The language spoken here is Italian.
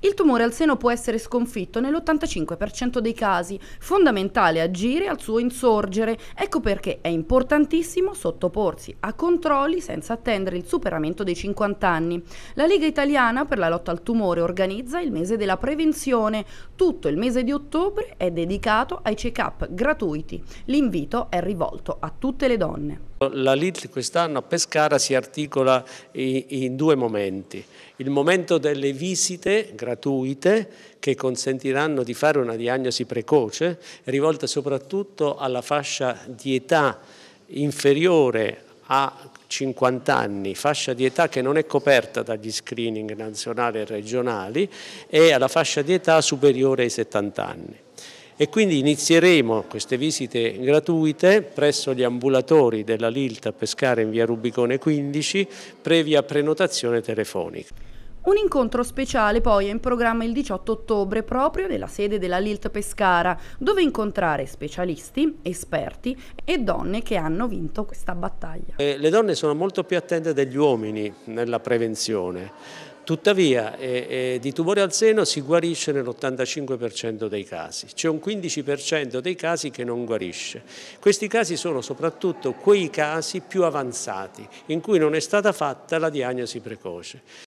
Il tumore al seno può essere sconfitto nell'85% dei casi, fondamentale agire al suo insorgere, ecco perché è importantissimo sottoporsi a controlli senza attendere il superamento dei 50 anni. La Lega Italiana per la lotta al tumore organizza il mese della prevenzione, tutto il mese di ottobre è dedicato ai check-up gratuiti. L'invito è rivolto a tutte le donne. La LIT quest'anno a Pescara si articola in due momenti, il momento delle visite gratuite gratuite che consentiranno di fare una diagnosi precoce rivolta soprattutto alla fascia di età inferiore a 50 anni, fascia di età che non è coperta dagli screening nazionali e regionali e alla fascia di età superiore ai 70 anni. E quindi inizieremo queste visite gratuite presso gli ambulatori della LILT a Pescare in via Rubicone 15, previa prenotazione telefonica. Un incontro speciale poi è in programma il 18 ottobre proprio nella sede della Lilt Pescara, dove incontrare specialisti, esperti e donne che hanno vinto questa battaglia. Eh, le donne sono molto più attente degli uomini nella prevenzione. Tuttavia eh, eh, di tumore al seno si guarisce nell'85% dei casi, c'è un 15% dei casi che non guarisce. Questi casi sono soprattutto quei casi più avanzati in cui non è stata fatta la diagnosi precoce.